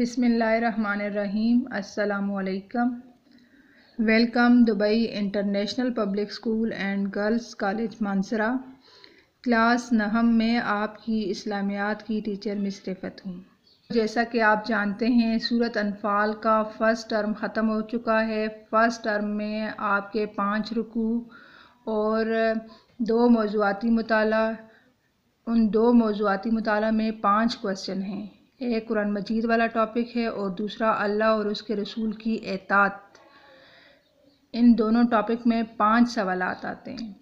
बिसमीम् अल्लाम welcome Dubai International Public School and Girls College Mansehra class नहम में आपकी इस्लामियात की टीचर मिस रिफत हूँ जैसा कि आप जानते हैं सूरत अनफाल का फ़र्स्ट टर्म ख़त्म हो चुका है फ़र्स्ट टर्म में आपके पाँच रुकू और दो मौजूदी मताल उन दो मौजूदी मताल में पाँच क्वेश्चन हैं एक कुरान मजीद वाला टॉपिक है और दूसरा अल्लाह और उसके रसूल की एतात इन दोनों टॉपिक में पांच सवाल आते हैं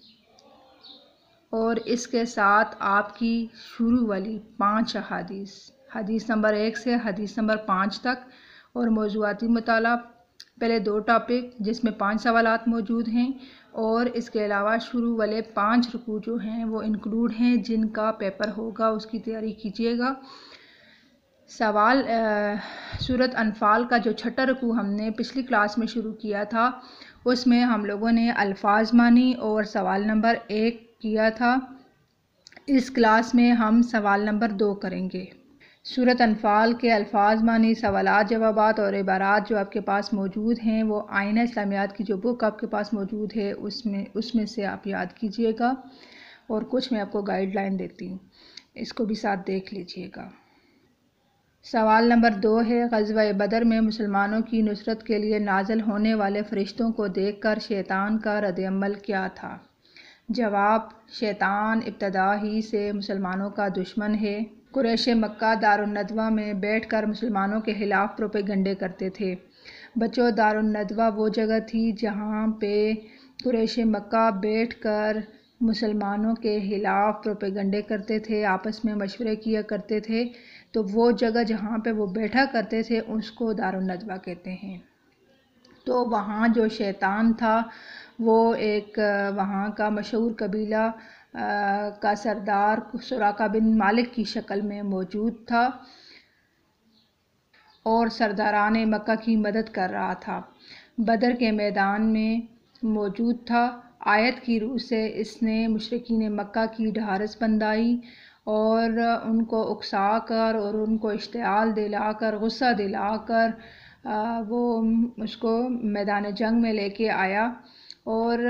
और इसके साथ आपकी शुरू वाली पांच हदीस हदीस नंबर एक से हदीस नंबर पाँच तक और मौजूदी मताल पहले दो टॉपिक जिसमें पांच सवाल मौजूद हैं और इसके अलावा शुरू वाले पांच रुकू जो हैं वो इंक्लूड हैं जिनका पेपर होगा उसकी तैयारी कीजिएगा सवाल सूरत अनफाल का जो छठा रकू हमने पिछली क्लास में शुरू किया था उसमें हम लोगों ने अल्फाज मानी और सवाल नंबर एक किया था इस क्लास में हम सवाल नंबर दो करेंगे सूरत अनफाल के अल्फाज मानी सवाल जवाब और इबारात जो आपके पास मौजूद हैं वो आयन इस्लामियात की जो बुक आपके पास मौजूद है उसमें उसमें से आप याद कीजिएगा और कुछ मैं आपको गाइडलाइन देती हूँ इसको भी साथ देख लीजिएगा सवाल नंबर दो है गजवा बदर में मुसलमानों की नुसरत के लिए नाजल होने वाले फरिश्तों को देख कर शैतान का रदमल क्या था जवाब शैतान इब्तदा ही से मुसलमानों का दुश्मन है कुरैश मक्का दारदवा में बैठ कर मुसलमानों के ख़िलाफ़ प्रोपेगंडे करते थे बच्चों दारदवा वो जगह थी जहाँ पे कुरैश मक्का बैठ कर मुसलमानों के ख़िलाफ़ प्रोपेगंडे करते थे आपस में मशवरे किया करते थे तो वो जगह जहाँ पे वो बैठा करते थे उसको दारुल नजवा कहते हैं तो वहाँ जो शैतान था वो एक वहाँ का मशहूर कबीला आ, का सरदार सुराका बिन मालिक की शक्ल में मौजूद था और सरदारान मक्का की मदद कर रहा था बदर के मैदान में मौजूद था आयत की रूह से इसने मशरकिन मक्का की ढारस बंदाई और उनको उकसा कर और उनको इश्तआल दिलाकर गुस्सा दिलाकर वो उसको मैदान जंग में लेके आया और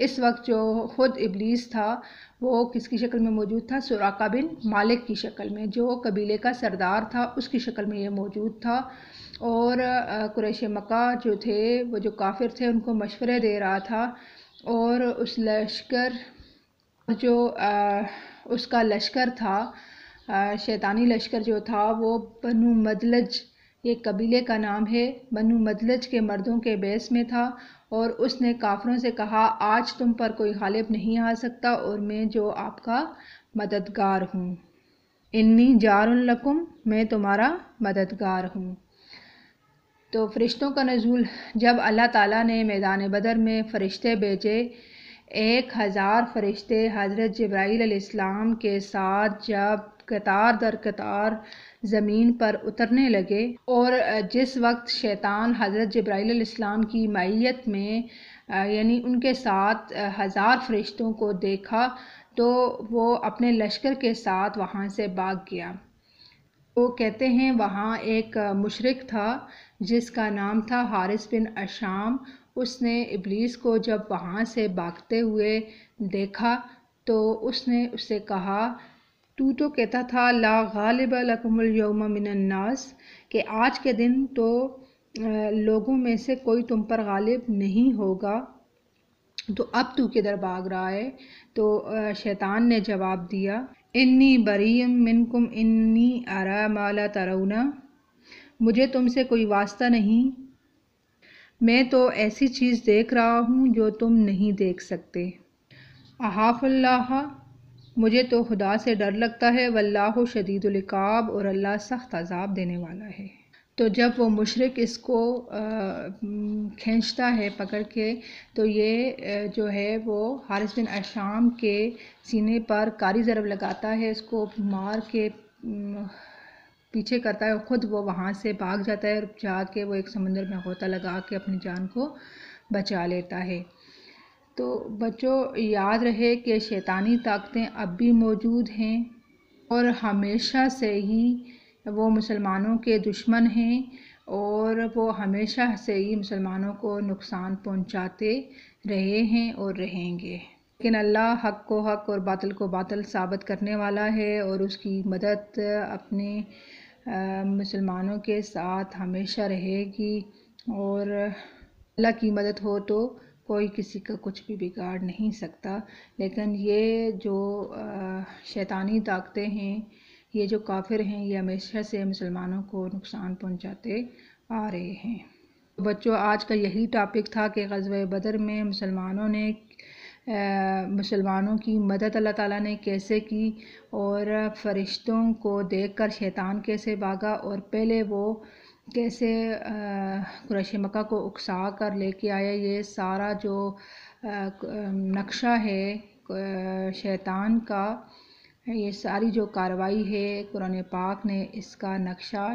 इस वक्त जो ख़ुद इबलीस था वो किसकी शक्ल में मौजूद था सुराका बिन मालिक की शक्ल में जो कबीले का सरदार था उसकी शक्ल में ये मौजूद था और कुरैश मक्का जो थे वो जो काफिर थे उनको मशवरे दे रहा था और उस लश्कर जो आ, उसका लश्कर था शैतानी लश्कर जो था वो बनु मदलज ये कबीले का नाम है बनु मदलज के मर्दों के बेस में था और उसने काफरों से कहा आज तुम पर कोई गालिब नहीं आ सकता और मैं जो आपका मददगार हूँ इन्नी जारकुम मैं तुम्हारा मददगार हूँ तो फ़रिश्तों का नजूल जब अल्लाह ताला ने मैदान बदर में फ़रिश्ते भेजे एक हज़ार फ़रिश्ते हज़रत जब्राईलआसमाम के साथ जब कतार दर कतार ज़मीन पर उतरने लगे और जिस वक्त शैतान हज़रत जब्राईलआसमाम की मैत में यानी उनके साथ हज़ार फ़रिश्तों को देखा तो वो अपने लश्कर के साथ वहाँ से भाग गया वो कहते हैं वहाँ एक मुशरक था जिसका नाम था हारिस बिन अशाम उसने इबलीस को जब वहाँ से भागते हुए देखा तो उसने उससे कहा तू तो कहता था ला गालिब लकमलयम मिनन्नास कि आज के दिन तो लोगों में से कोई तुम पर गालिब नहीं होगा तो अब तू किधर भाग रहा है तो शैतान ने जवाब दिया इन्नी बरीम मिनकुम इन्नी अरा माला तरऊना मुझे तुमसे कोई वास्ता नहीं मैं तो ऐसी चीज़ देख रहा हूँ जो तुम नहीं देख सकते अहाफ़ल्ला मुझे तो खुदा से डर लगता है वल्लाह शदीदुल्काब और अल्लाह सख्त अजाब देने वाला है तो जब वो मशरक इसको खींचता है पकड़ के तो ये जो है वो हारिस बिन अशाम के सीने पर कारी ज़रब लगाता है इसको मार के पीछे करता है ख़ुद वो वहाँ से भाग जाता है और जाके वो एक समंदर में गोता लगा के अपनी जान को बचा लेता है तो बच्चों याद रहे कि शैतानी ताकतें अब भी मौजूद हैं और हमेशा से ही वो मुसलमानों के दुश्मन हैं और वो हमेशा से ही मुसलमानों को नुकसान पहुंचाते रहे हैं और रहेंगे लेकिन अल्लाह हक को हक और बातल को बातल साबित करने वाला है और उसकी मदद अपने मुसलमानों के साथ हमेशा रहेगी और अल्लाह की मदद हो तो कोई किसी का कुछ भी बिगाड़ नहीं सकता लेकिन ये जो शैतानी ताकतें हैं ये जो काफिर हैं ये हमेशा से मुसलमानों को नुकसान पहुंचाते आ रहे हैं बच्चों आज का यही टॉपिक था कि गजब बदर में मुसलमानों ने मुसलमानों की मदद अल्लाह ताला ने कैसे की और फ़रिश्तों को देखकर शैतान कैसे भागा और पहले वो कैसे कुरैश मक्का को उकसा कर लेके आया ये सारा जो नक्शा है शैतान का ये सारी जो कार्रवाई है कुरान पाक ने इसका नक्शा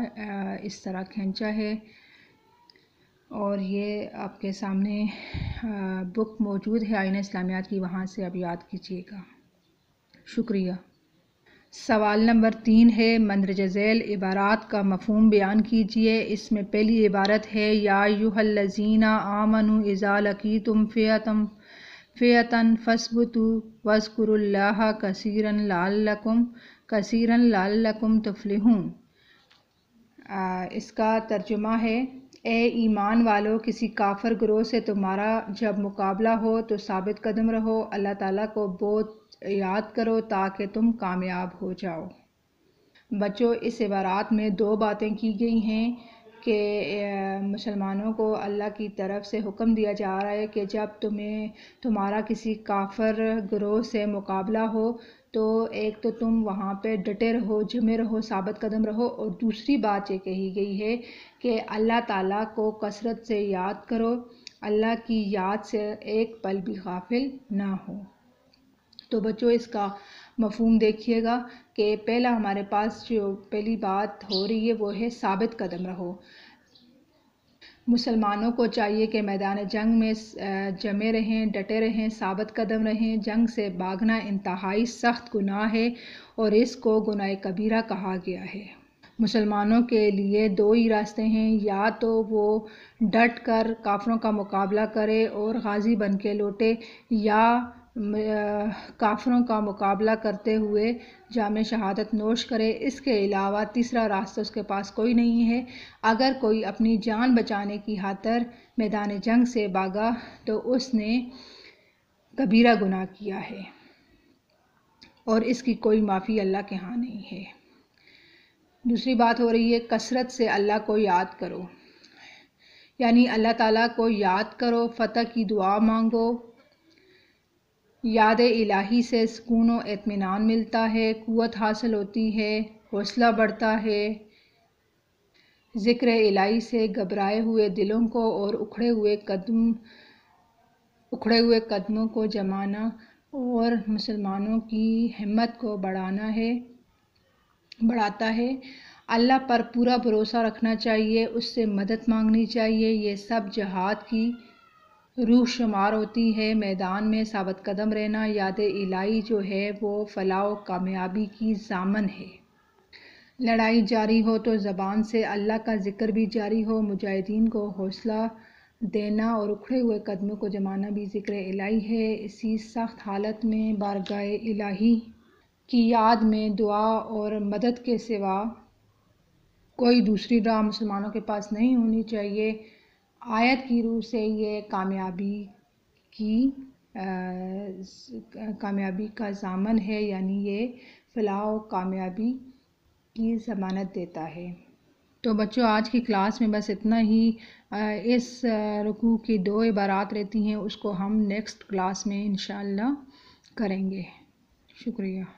इस तरह खींचा है और ये आपके सामने बुक मौजूद है आयन इस्लामियात की वहाँ से आप याद कीजिएगा शुक्रिया सवाल नंबर तीन है मंदरज झैल इबारात का मफहम बयान कीजिए इसमें पहली इबारत है या यूहलजीना आमनु इज़ा लकी तुम फ़ेतम फ़ेतन फसबतु वस्कुरुल्लाह कसीरन लाल लकुम कसीरन लाल लकुम तफलहूँ इसका तर्जुमा है ए ईमान वालो किसी काफर ग्रोह से तुम्हारा जब मुकाबला हो तो साबित कदम रहो अल्लाह ताला को बहुत याद करो ताकि तुम कामयाब हो जाओ बच्चों इस इबारात में दो बातें की गई हैं कि मुसलमानों को अल्लाह की तरफ से हुक्म दिया जा रहा है कि जब तुम्हें तुम्हारा किसी काफर ग्रोह से मुकाबला हो तो एक तो तुम वहाँ पे डटे रहो जमे रहो साबित कदम रहो और दूसरी बात ये कही गई है कि अल्लाह ताला को कसरत से याद करो अल्लाह की याद से एक पल भी गाफिल ना हो तो बच्चों इसका मफहम देखिएगा कि पहला हमारे पास जो पहली बात हो रही है वो है साबित कदम रहो मुसलमानों को चाहिए कि मैदान जंग में जमे रहें डटे रहें साबित कदम रहें जंग से भागना इंतहाई सख्त गुनाह है और इसको गुनाह कबीरा कहा गया है मुसलमानों के लिए दो ही रास्ते हैं या तो वो डट कर काफ़रों का मुकाबला करे और गाजी बन के लौटे या काफ़रों का मुकाबला करते हुए जाम शहादत नोश करे इसके अलावा तीसरा रास्ता उसके पास कोई नहीं है अगर कोई अपनी जान बचाने की खातर मैदान जंग से भागा तो उसने कबीरा गुनाह किया है और इसकी कोई माफ़ी अल्लाह के यहाँ नहीं है दूसरी बात हो रही है कसरत से अल्लाह को याद करो यानी अल्लाह ताला को याद करो फतह की दुआ मांगो याद इलाही से सुकून व इतमान मिलता है क़वत हासिल होती है हौसला बढ़ता है ज़िक्र इलाही से घबराए हुए दिलों को और उखड़े हुए कदम उखड़े हुए कदमों को जमाना और मुसलमानों की हिम्मत को बढ़ाना है बढ़ाता है अल्लाह पर पूरा भरोसा रखना चाहिए उससे मदद मांगनी चाहिए ये सब जहाद की रूह शुमार होती है मैदान में साबत कदम रहना याद इलाही जो है वो फलाह कामयाबी की जामन है लड़ाई जारी हो तो ज़बान से अल्लाह का जिक्र भी जारी हो मुजाहिदीन को हौसला देना और उखड़े हुए कदमों को जमाना भी जिक्र इलाही है इसी सख्त हालत में बारगाह इलाही की याद में दुआ और मदद के सिवा कोई दूसरी राह मुसलमानों के पास नहीं होनी चाहिए आयत की रूह से ये कामयाबी की कामयाबी का सामन है यानी ये फलाह कामयाबी की जमानत देता है तो बच्चों आज की क्लास में बस इतना ही इस रुकू की दो इबारात रहती हैं उसको हम नेक्स्ट क्लास में इन करेंगे शुक्रिया